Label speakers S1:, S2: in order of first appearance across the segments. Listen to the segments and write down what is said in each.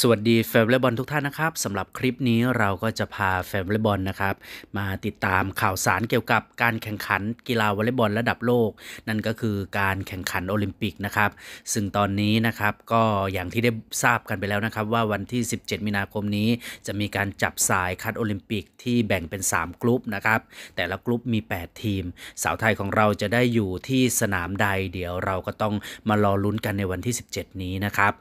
S1: สวัสดีแฟนเลบอลทุกท่านนะครับสำหรับคลิปนี้เราก็จะพาแฟนเลบอลนะครับ มาติดตามข่าวสารเกี่ยวกับการแข่งขันกีฬาวอลเลย์บอลระดับโลก นั่นก็คือการแข่งขันโอลิมปิกนะครับ ซึ่งตอนนี้นะครับก็อย่างที่ได้ทราบกันไปแล้วนะครับ ว่าวันที่ 17มีนาคมนี้จะมีการจับสายคัดโอลิมปิกที่แบ่งเป็น 3กลุ่มนะครับ แต่ละกลุ่มมี 8 ทีม สาวไทยของเราจะได้อยู่ที่สนามใดเดี๋ยวเราก็ต้องมารอลุ้นกันในวันที่ 17 นี้นะครับ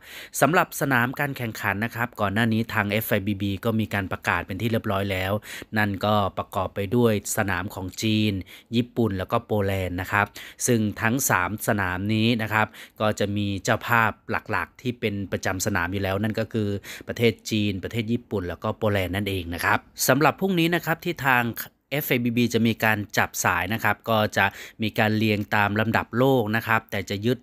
S1: สำหรับสนามการแข่งขันขันนะครับก่อนหน้านี้ทาง FIBB ก็มีการประกาศเป็นที่เรียบร้อยแล้ว นั่นก็ประกอบไปด้วยสนามของจีน ญี่ปุ่น แล้วก็โปแลนด์นะครับ ซึ่งทั้ง 3 สนามนี้นะครับ ก็จะมีเจ้าภาพหลักๆ ที่เป็นประจำสนามอยู่แล้ว นั่นก็คือประเทศจีน ประเทศญี่ปุ่น แล้วก็โปแลนด์นั่นเองนะครับสำหรับพรุ่งนี้นะครับที่ทาง FABB จะมีการจับสายนะครับ ก็จะมีการเรียงตามลำดับโลกนะครับ แต่จะยึด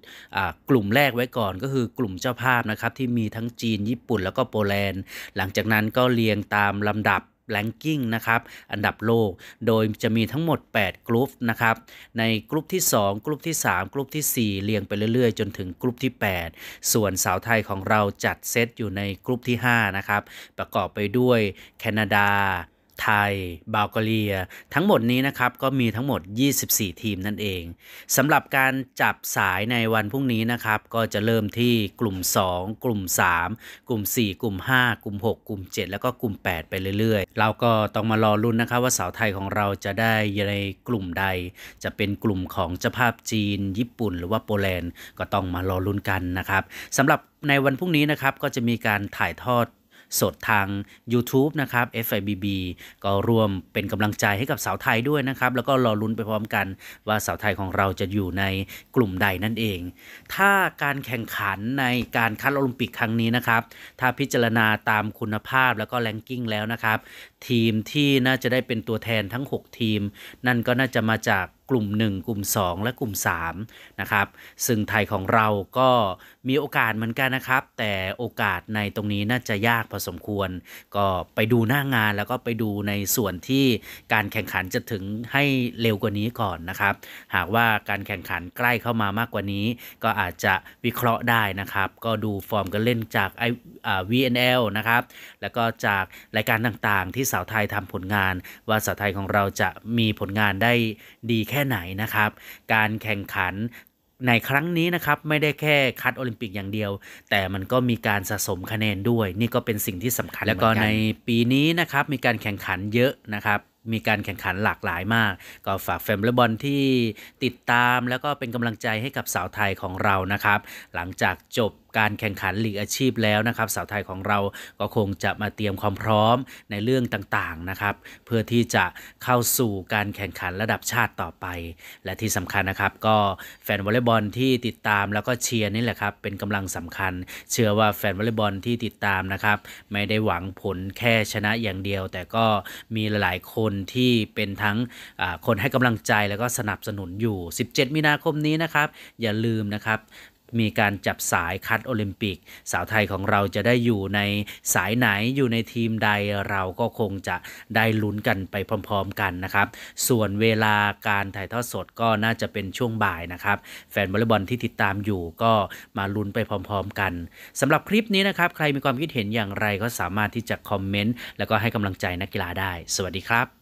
S1: กลุ่มแรกไว้ก่อน ก็คือกลุ่มเจ้าภาพนะครับที่มีทั้งจีน ญี่ปุ่น แล้วก็โปแลนด์ หลังจากนั้นก็เรียงตามลำดับแลนกิ้งนะครับ อันดับโลก โดยจะมีทั้งหมด 8กลุ่มนะครับ ในกลุ่มที่ 2 กลุ่มที่ 3 กลุ่มที่ 4 เรียงไปเรื่อยๆ จนถึงกลุ่มที่ 8 ส่วนสาวไทยของเราจัดเซตอยู่ในกลุ่มที่ 5 นะครับ ประกอบไปด้วยแคนาดาไทยบาลกเรีย ทั้งหมดนี้นะครับ ก็มีทั้งหมด 24 ทีมนั่นเองสำหรับการจับสายในวันพรุ่งนี้นะครับ ก็จะเริ่มที่กลุ่ม 2 กลุ่ม 3 กลุ่ม 4 กลุ่ม 5 กลุ่ม 6 กลุ่ม 7 แล้วก็กลุ่ม 8 ไปเรื่อยๆ เราก็ต้องมารอรุ่นนะครับว่าสาวไทยของเราจะได้ในกลุ่มใด จะเป็นกลุ่มของเจ้าภาพจีน ญี่ปุ่น หรือว่าโปแลนด์ ก็ต้องมารอรุ่นกันนะครับสำหรับในวันพรุ่งนี้นะครับ ก็จะมีการถ่ายทอดสดทาง YouTube นะครับ FIBB ก็ร่วมเป็นกำลังใจให้กับสาวไทยด้วยนะครับ แล้วก็รอลุ้นไปพร้อมกันว่าสาวไทยของเราจะอยู่ในกลุ่มใดนั่นเอง ถ้าการแข่งขันในการคัดโอลิมปิกครั้งนี้นะครับ ถ้าพิจารณาตามคุณภาพแล้วก็แรงกิ้งแล้วนะครับทีมที่น่าจะได้เป็นตัวแทนทั้ง 6 ทีม นั่นก็น่าจะมาจากกลุ่ม 1 กลุ่ม 2 และกลุ่ม3นะครับซึ่งไทยของเราก็มีโอกาสเหมือนกันนะครับ แต่โอกาสในตรงนี้น่าจะยากพอสมควรก็ไปดูหน้างานแล้วก็ไปดูในส่วนที่การแข่งขันจะถึงให้เร็วกว่านี้ก่อนนะครับ หากว่าการแข่งขันใกล้เข้ามามากกว่านี้ ก็อาจจะวิเคราะห์ได้นะครับ ก็ดูฟอร์มการเล่นจาก VNL นะครับ แล้วก็จากรายการต่างๆที่สาวไทยทำผลงาน ว่าสาวไทยของเราจะมีผลงานได้ดีแค่ไหนนะครับ การแข่งขันในครั้งนี้นะครับไม่ได้แค่คัดโอลิมปิกอย่างเดียว แต่มันก็มีการสะสมคะแนนด้วย นี่ก็เป็นสิ่งที่สำคัญแล้วก็ในปีนี้นะครับมีการแข่งขันเยอะนะครับ มีการแข่งขันหลากหลายมากก็ฝากแฟนอลบอลที่ติดตามแล้วก็เป็นกำลังใจให้กับสาวไทยของเรานะครับ หลังจากจบการแข่งขันลีกอาชีพแล้วนะครับ สาวไทยของเราก็คงจะมาเตรียมความพร้อมในเรื่องต่างๆนะครับ เพื่อที่จะเข้าสู่การแข่งขันระดับชาติต่อไปและที่สำคัญนะครับ ก็แฟนวอลเลย์บอลที่ติดตามแล้วก็เชียร์นี่แหละครับ เป็นกำลังสำคัญ เชื่อว่าแฟนวอลเลย์บอลที่ติดตามนะครับ ไม่ได้หวังผลแค่ชนะอย่างเดียว แต่ก็มีหลายๆคนที่เป็นทั้งคนให้กำลังใจแล้วก็สนับสนุนอยู่ 17 มีนาคมนี้นะครับ อย่าลืมนะครับมีการจับสายคัดโอลิมปิก สาวไทยของเราจะได้อยู่ในสายไหนอยู่ในทีมใดเราก็คงจะได้ลุ้นกันไปพร้อมๆกันนะครับ ส่วนเวลาการถ่ายทอดสดก็น่าจะเป็นช่วงบ่ายนะครับ แฟนวอลเลย์บอลที่ติดตามอยู่ก็มาลุ้นไปพร้อมๆ กัน สำหรับคลิปนี้นะครับ ใครมีความคิดเห็นอย่างไรก็สามารถที่จะคอมเมนต์แล้วก็ให้กำลังใจนักกีฬาได้ สวัสดีครับ